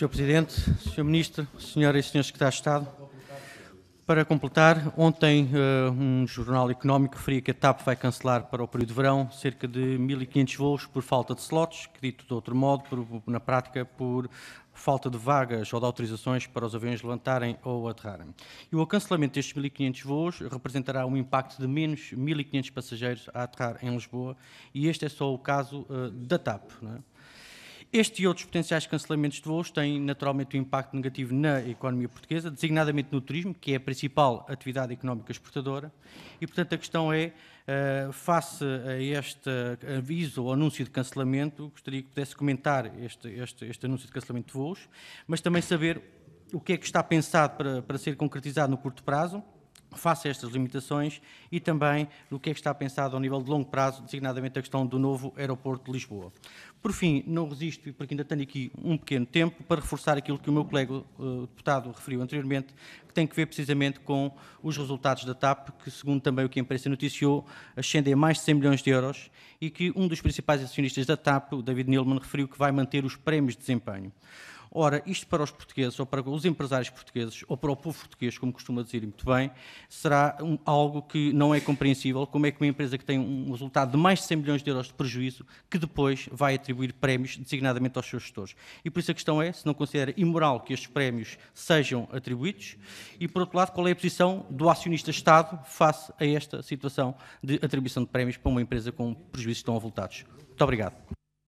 Sr. Presidente, Sr. Ministro, Senhoras e Srs. Secretários de Estado, para completar, ontem eh, um jornal económico referia que a TAP vai cancelar para o período de verão cerca de 1.500 voos por falta de slots, que dito de outro modo, por, na prática, por falta de vagas ou de autorizações para os aviões levantarem ou aterrarem. E o cancelamento destes 1.500 voos representará um impacto de menos 1.500 passageiros a aterrar em Lisboa, e este é só o caso uh, da TAP. Não é? Este e outros potenciais cancelamentos de voos têm naturalmente um impacto negativo na economia portuguesa, designadamente no turismo, que é a principal atividade económica exportadora, e portanto a questão é, eh, face a este aviso ou anúncio de cancelamento, gostaria que pudesse comentar este, este, este anúncio de cancelamento de voos, mas também saber o que é que está pensado para, para ser concretizado no curto prazo, face a estas limitações e também do que é que está pensado ao nível de longo prazo, designadamente a questão do novo aeroporto de Lisboa. Por fim, não resisto, porque ainda tenho aqui um pequeno tempo, para reforçar aquilo que o meu colega eh, deputado referiu anteriormente, que tem que ver precisamente com os resultados da TAP, que segundo também o que a imprensa noticiou, ascendem a mais de 100 milhões de euros e que um dos principais acionistas da TAP, o David Neilman, referiu que vai manter os prémios de desempenho. Ora, isto para os portugueses, ou para os empresários portugueses, ou para o povo português, como costuma dizer muito bem, será um, algo que não é compreensível, como é que uma empresa que tem um resultado de mais de 100 milhões de euros de prejuízo, que depois vai atribuir prémios designadamente aos seus gestores. E por isso a questão é, se não considera imoral que estes prémios sejam atribuídos, e por outro lado, qual é a posição do acionista Estado face a esta situação de atribuição de prémios para uma empresa com prejuízos tão avultados. Muito obrigado.